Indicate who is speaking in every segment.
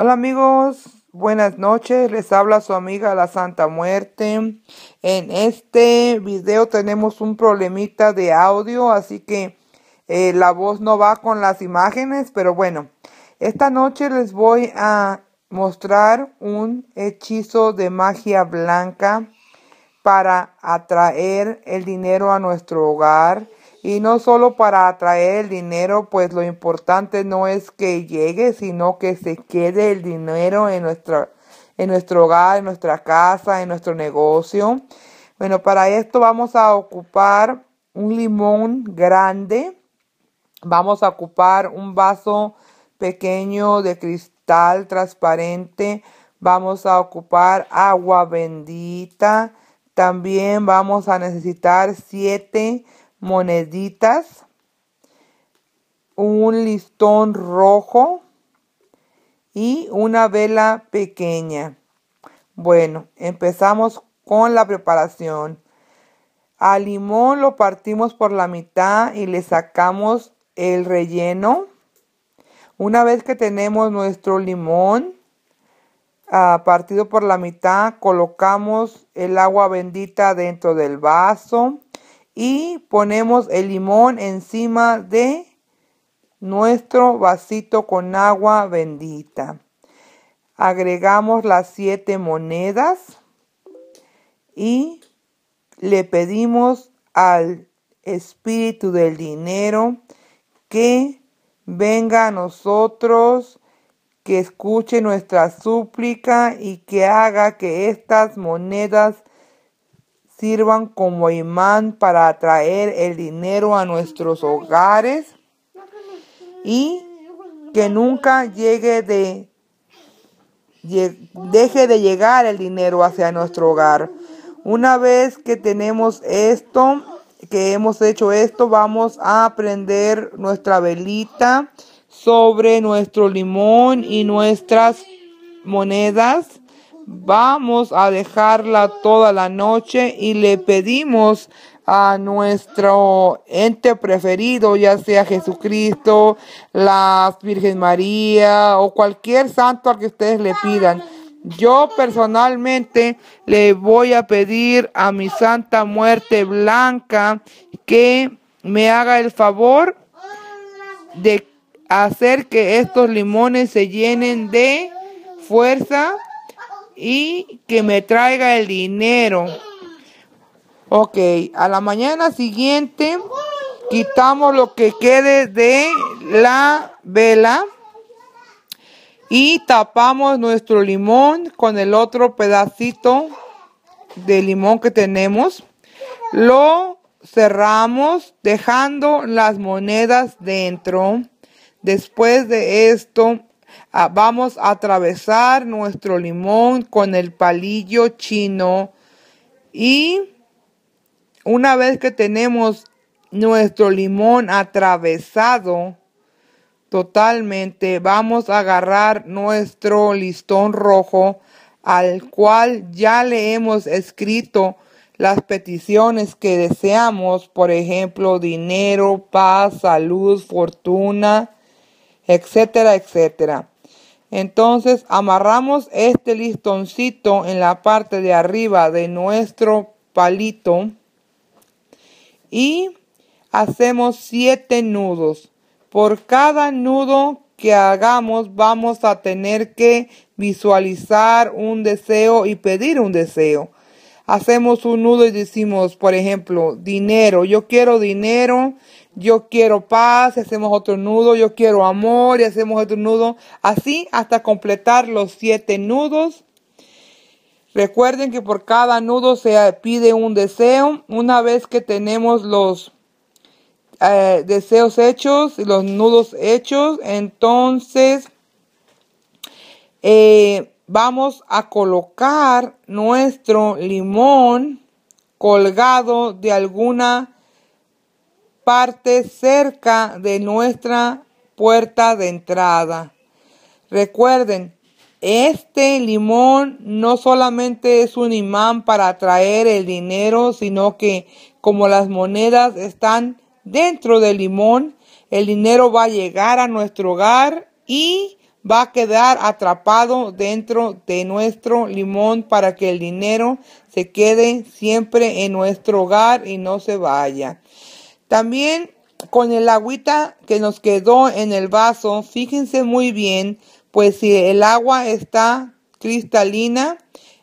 Speaker 1: Hola amigos, buenas noches. Les habla su amiga la Santa Muerte. En este video tenemos un problemita de audio, así que eh, la voz no va con las imágenes, pero bueno, esta noche les voy a mostrar un hechizo de magia blanca para atraer el dinero a nuestro hogar y no solo para atraer el dinero, pues lo importante no es que llegue, sino que se quede el dinero en, en nuestro hogar, en nuestra casa, en nuestro negocio. Bueno, para esto vamos a ocupar un limón grande, vamos a ocupar un vaso pequeño de cristal transparente, vamos a ocupar agua bendita, también vamos a necesitar siete moneditas, un listón rojo y una vela pequeña. Bueno, empezamos con la preparación. Al limón lo partimos por la mitad y le sacamos el relleno. Una vez que tenemos nuestro limón ah, partido por la mitad, colocamos el agua bendita dentro del vaso y ponemos el limón encima de nuestro vasito con agua bendita. Agregamos las siete monedas y le pedimos al espíritu del dinero que venga a nosotros, que escuche nuestra súplica y que haga que estas monedas sirvan como imán para atraer el dinero a nuestros hogares y que nunca llegue de deje de llegar el dinero hacia nuestro hogar. Una vez que tenemos esto, que hemos hecho esto, vamos a prender nuestra velita sobre nuestro limón y nuestras monedas vamos a dejarla toda la noche y le pedimos a nuestro ente preferido, ya sea Jesucristo, la Virgen María o cualquier santo al que ustedes le pidan. Yo personalmente le voy a pedir a mi Santa Muerte Blanca que me haga el favor de hacer que estos limones se llenen de fuerza y que me traiga el dinero. Ok, a la mañana siguiente quitamos lo que quede de la vela y tapamos nuestro limón con el otro pedacito de limón que tenemos. Lo cerramos dejando las monedas dentro. Después de esto Ah, vamos a atravesar nuestro limón con el palillo chino y una vez que tenemos nuestro limón atravesado totalmente, vamos a agarrar nuestro listón rojo al cual ya le hemos escrito las peticiones que deseamos, por ejemplo, dinero, paz, salud, fortuna, etcétera, etcétera. Entonces amarramos este listoncito en la parte de arriba de nuestro palito y hacemos siete nudos. Por cada nudo que hagamos vamos a tener que visualizar un deseo y pedir un deseo. Hacemos un nudo y decimos, por ejemplo, dinero. Yo quiero dinero, yo quiero paz hacemos otro nudo, yo quiero amor y hacemos otro nudo, así hasta completar los siete nudos. Recuerden que por cada nudo se pide un deseo. Una vez que tenemos los eh, deseos hechos y los nudos hechos, entonces eh, vamos a colocar nuestro limón colgado de alguna parte cerca de nuestra puerta de entrada. Recuerden, este limón no solamente es un imán para atraer el dinero, sino que como las monedas están dentro del limón, el dinero va a llegar a nuestro hogar y va a quedar atrapado dentro de nuestro limón para que el dinero se quede siempre en nuestro hogar y no se vaya. También con el agüita que nos quedó en el vaso, fíjense muy bien, pues si el agua está cristalina,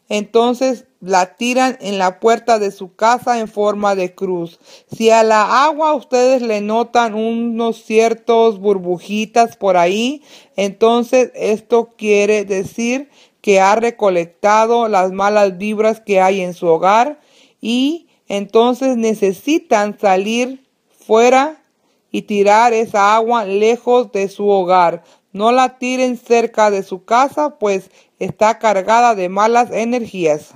Speaker 1: entonces la tiran en la puerta de su casa en forma de cruz. Si a la agua ustedes le notan unos ciertos burbujitas por ahí, entonces esto quiere decir que ha recolectado las malas vibras que hay en su hogar y entonces necesitan salir fuera y tirar esa agua lejos de su hogar. No la tiren cerca de su casa, pues está cargada de malas energías.